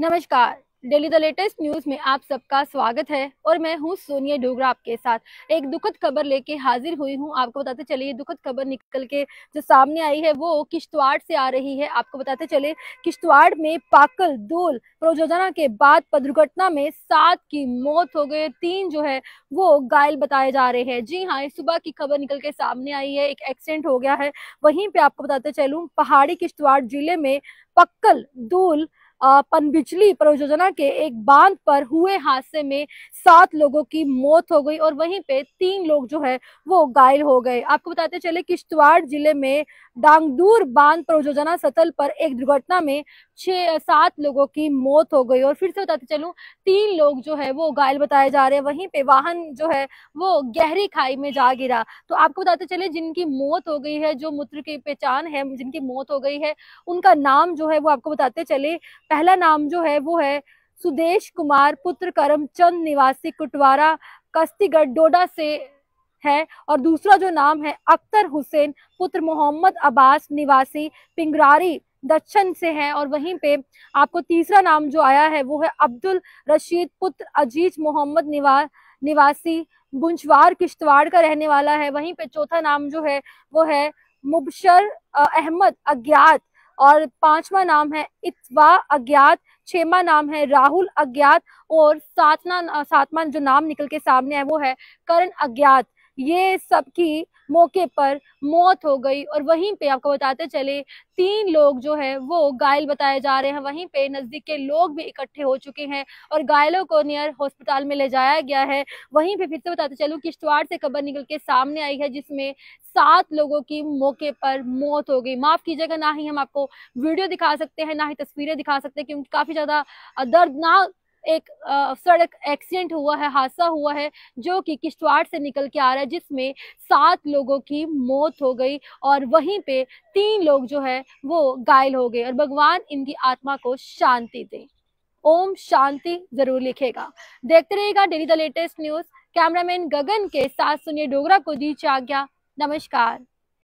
नमस्कार daily the latest news में आप सबका स्वागत है और मैं हूँ सोनिया डोगरा आपके साथ एक दुखद खबर लेके हाजिर हुई हूँ आपको बताते चले ये दुखद खबर निकल के जो सामने आई है वो किश्तवाड़ से आ रही है आपको बताते चले किश्तवाड़ में पाकल दूल प्रोजोजना के बाद दुर्घटना में सात की मौत हो गई तीन जो है वो घायल बताए जा रहे हैं जी हाँ सुबह की खबर निकल के सामने आई है एक एक्सीडेंट हो गया है वहीं पे आपको बताते चलू पहाड़ी किश्तवाड़ जिले में पक्कल दूल पनबिजली परियोजना के एक बांध पर हुए हादसे में सात लोगों की मौत हो गई और वहीं पे तीन लोग जो है वो घायल हो गए आपको बताते चले किश्तवाड़ जिले में डांगदूर बांध परियोजना सतल पर एक दुर्घटना में छह सात लोगों की मौत हो गई और फिर से बताते चलू तीन लोग जो है वो घायल बताए जा रहे हैं वहीं पे वाहन जो है वो गहरी खाई में जा गिरा तो आपको बताते चले जिनकी मौत हो गई है जो मूत्र की पहचान है जिनकी मौत हो गई है उनका नाम जो है वो आपको बताते चले पहला नाम जो है वो है सुदेश कुमार पुत्र करमचंद निवासी कुटवारा कस्तीगढ़ डोडा से है और दूसरा जो नाम है अख्तर हुसैन पुत्र मोहम्मद अब्बास निवासी पिंगरारी दक्षिण से हैं और वहीं पे आपको तीसरा नाम जो आया है वो है अब्दुल रशीद पुत्र अजीज मोहम्मद निवा निवासी बुंजवार किश्तवाड़ का रहने वाला है वहीं पे चौथा नाम जो है वो है मुबशर अहमद अज्ञात और पांचवा नाम है इतवा अज्ञात छेवा नाम है राहुल अज्ञात और सातवा सातवा जो नाम निकल के सामने है वो है करण अज्ञात ये सबकी मौके पर मौत हो गई और वहीं पे आपको बताते चले तीन लोग जो है वो घायल बताए जा रहे हैं वहीं पे नज़दीक के लोग भी इकट्ठे हो चुके हैं और घायलों को नियर हॉस्पिटल में ले जाया गया है वहीं पे फिर से बताते चलूँ किश्तवाड़ से खबर निकल के सामने आई है जिसमें सात लोगों की मौके पर मौत हो गई माफ़ कीजिएगा ना ही हम आपको वीडियो दिखा सकते हैं ना ही तस्वीरें दिखा सकते हैं क्योंकि काफ़ी ज़्यादा दर्दनाक एक सड़क एक्सीडेंट हुआ है हादसा हुआ है जो कि किश्तवाड़ से निकल के आ रहा है जिसमें सात लोगों की मौत हो गई और वहीं पे तीन लोग जो है वो घायल हो गए और भगवान इनकी आत्मा को शांति दे ओम शांति जरूर लिखेगा देखते रहेगा daily the latest news cameraman Gagan के साथ सुनिए डोगरा को दी आज्ञा नमस्कार